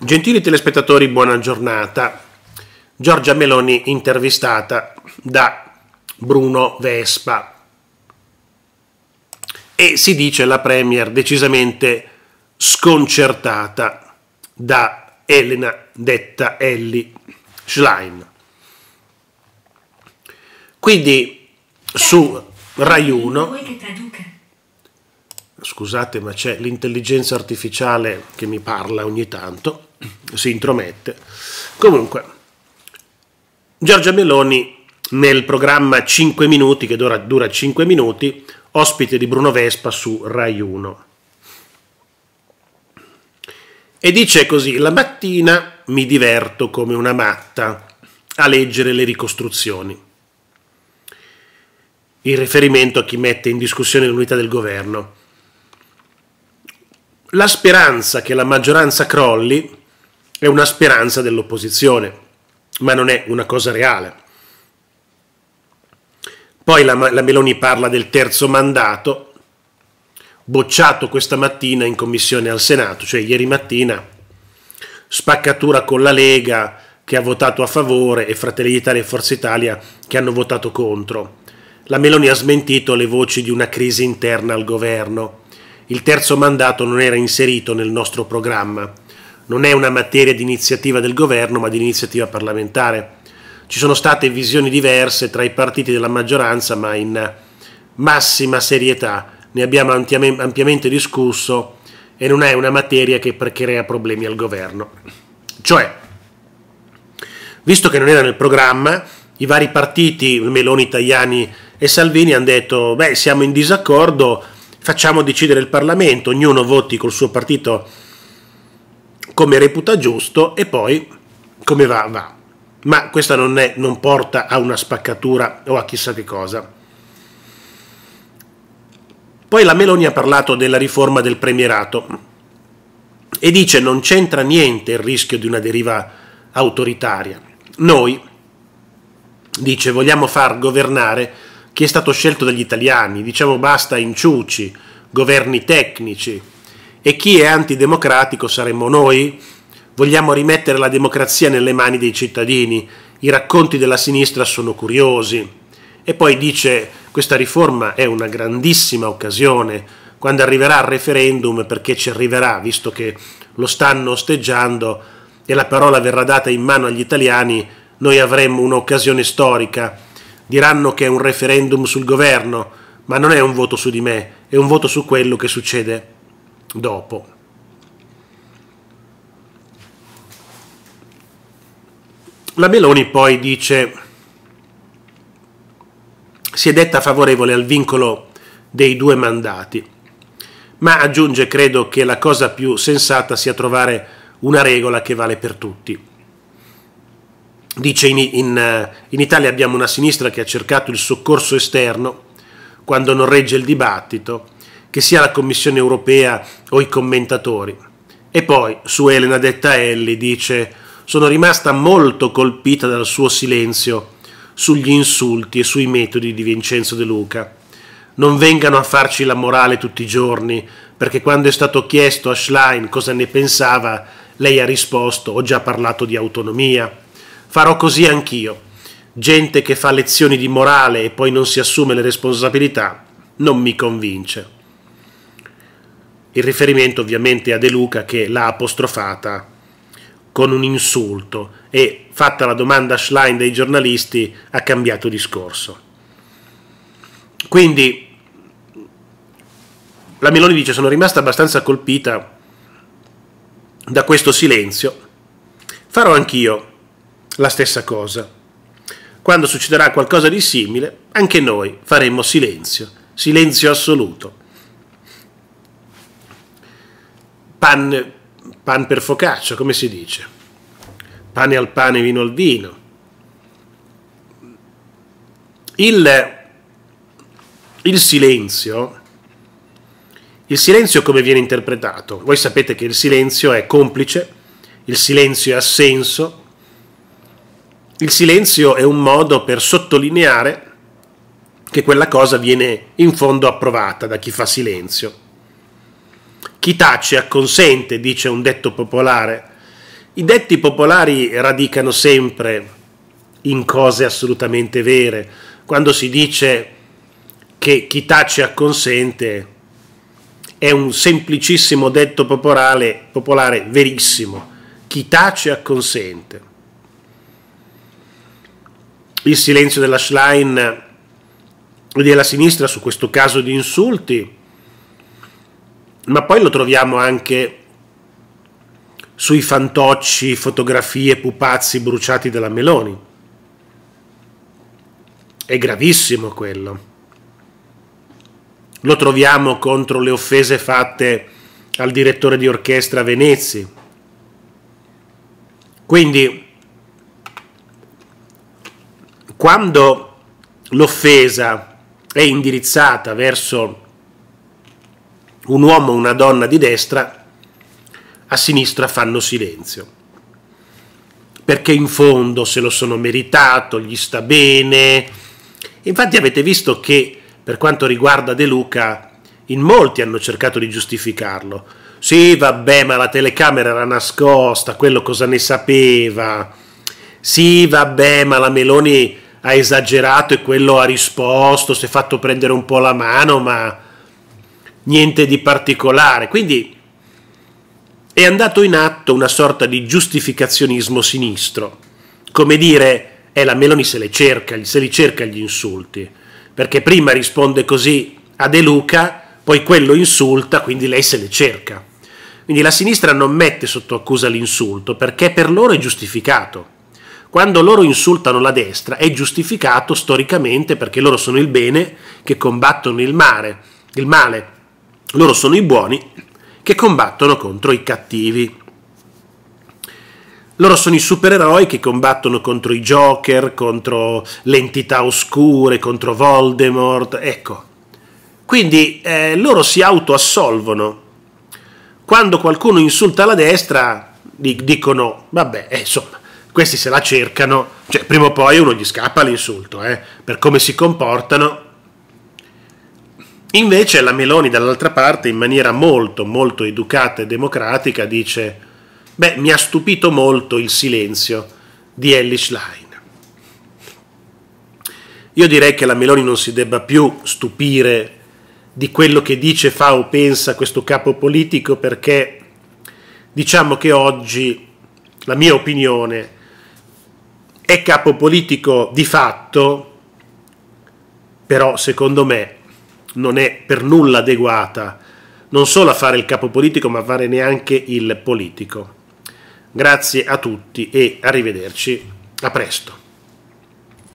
Gentili telespettatori, buona giornata. Giorgia Meloni intervistata da Bruno Vespa. E si dice la Premier decisamente sconcertata da Elena detta Ellie Schlein. Quindi su Rai 1 scusate ma c'è l'intelligenza artificiale che mi parla ogni tanto, si intromette. Comunque, Giorgia Meloni nel programma 5 minuti, che dura, dura 5 minuti, ospite di Bruno Vespa su Rai 1. E dice così, la mattina mi diverto come una matta a leggere le ricostruzioni. Il riferimento a chi mette in discussione l'unità del governo la speranza che la maggioranza crolli è una speranza dell'opposizione, ma non è una cosa reale. Poi la, la, Meloni parla del terzo mandato, bocciato questa mattina in commissione al Senato, cioè ieri mattina, spaccatura con la Lega che ha votato a favore e Fratelli d'Italia e Forza Italia che hanno votato contro. La Meloni ha smentito le voci di una crisi interna al governo il terzo mandato non era inserito nel nostro programma. Non è una materia di iniziativa del governo, ma di iniziativa parlamentare. Ci sono state visioni diverse tra i partiti della maggioranza, ma in massima serietà ne abbiamo ampiamente discusso e non è una materia che crea problemi al governo. Cioè, visto che non era nel programma, i vari partiti, Meloni, Tajani e Salvini, hanno detto, beh, siamo in disaccordo, facciamo decidere il Parlamento, ognuno voti col suo partito come reputa giusto e poi come va va. Ma questa non, è, non porta a una spaccatura o a chissà che cosa. Poi la Meloni ha parlato della riforma del premierato e dice non c'entra niente il rischio di una deriva autoritaria. Noi, dice, vogliamo far governare che è stato scelto dagli italiani, diciamo basta inciuci, governi tecnici, e chi è antidemocratico saremmo noi? Vogliamo rimettere la democrazia nelle mani dei cittadini, i racconti della sinistra sono curiosi. E poi dice questa riforma è una grandissima occasione, quando arriverà il referendum, perché ci arriverà, visto che lo stanno osteggiando e la parola verrà data in mano agli italiani, noi avremmo un'occasione storica Diranno che è un referendum sul governo, ma non è un voto su di me, è un voto su quello che succede dopo. La Meloni poi dice si è detta favorevole al vincolo dei due mandati, ma aggiunge credo che la cosa più sensata sia trovare una regola che vale per tutti dice in, in, eh, in, Italia abbiamo una sinistra che ha cercato il soccorso esterno quando non regge il dibattito, che sia la Commissione europea o i commentatori. E poi su Elena Dettaelli dice sono rimasta molto colpita dal suo silenzio sugli insulti e sui metodi di Vincenzo De Luca. Non vengano a farci la morale tutti i giorni, perché quando è stato chiesto a Schlein cosa ne pensava, lei ha risposto ho già parlato di autonomia farò così anch'io. Gente che fa lezioni di morale e poi non si assume le responsabilità non mi convince. Il riferimento ovviamente a De Luca che l'ha apostrofata con un insulto e, fatta la domanda a Schlein dai giornalisti, ha cambiato discorso. Quindi la Meloni dice sono rimasta abbastanza colpita da questo silenzio. Farò anch'io la stessa cosa. Quando succederà qualcosa di simile, anche noi faremo silenzio, silenzio assoluto. Pan, pan per focaccia, come si dice? Pane al pane, vino al vino. Il, il silenzio il silenzio come viene interpretato? Voi sapete che il silenzio è complice, il silenzio è assenso, il silenzio è un modo per sottolineare che quella cosa viene in fondo approvata da chi fa silenzio. Chi tace acconsente, dice un detto popolare. I detti popolari radicano sempre in cose assolutamente vere. Quando si dice che chi tace acconsente è un semplicissimo detto popolare, popolare verissimo. Chi tace acconsente il silenzio della Schlein e della sinistra su questo caso di insulti, ma poi lo troviamo anche sui fantocci, fotografie, pupazzi bruciati dalla Meloni. È gravissimo quello. Lo troviamo contro le offese fatte al direttore di orchestra Venezi. Quindi quando l'offesa è indirizzata verso un uomo o una donna di destra, a sinistra fanno silenzio. Perché in fondo se lo sono meritato, gli sta bene. Infatti avete visto che per quanto riguarda De Luca, in molti hanno cercato di giustificarlo. Sì, vabbè, ma la telecamera era nascosta, quello cosa ne sapeva. Sì, vabbè, ma la Meloni ha esagerato e quello ha risposto, si è fatto prendere un po' la mano, ma niente di particolare. Quindi è andato in atto una sorta di giustificazionismo sinistro. Come dire, eh, la Meloni se, le cerca, se li cerca gli insulti, perché prima risponde così a De Luca, poi quello insulta, quindi lei se le cerca. Quindi la sinistra non mette sotto accusa l'insulto perché per loro è giustificato quando loro insultano la destra è giustificato storicamente perché loro sono il bene che combattono il, mare, il male, loro sono i buoni che combattono contro i cattivi. Loro sono i supereroi che combattono contro i Joker, contro le entità oscure, contro Voldemort, ecco. Quindi eh, loro si autoassolvono. Quando qualcuno insulta la destra, dicono, vabbè, eh, insomma, questi se la cercano, cioè prima o poi uno gli scappa l'insulto, eh, per come si comportano. Invece la Meloni dall'altra parte in maniera molto molto educata e democratica dice "Beh, mi ha stupito molto il silenzio di Ellis Schlein". Io direi che la Meloni non si debba più stupire di quello che dice, fa o pensa questo capo politico perché diciamo che oggi la mia opinione è è capo politico di fatto, però secondo me non è per nulla adeguata non solo a fare il capo politico ma a fare neanche il politico. Grazie a tutti e arrivederci, a presto.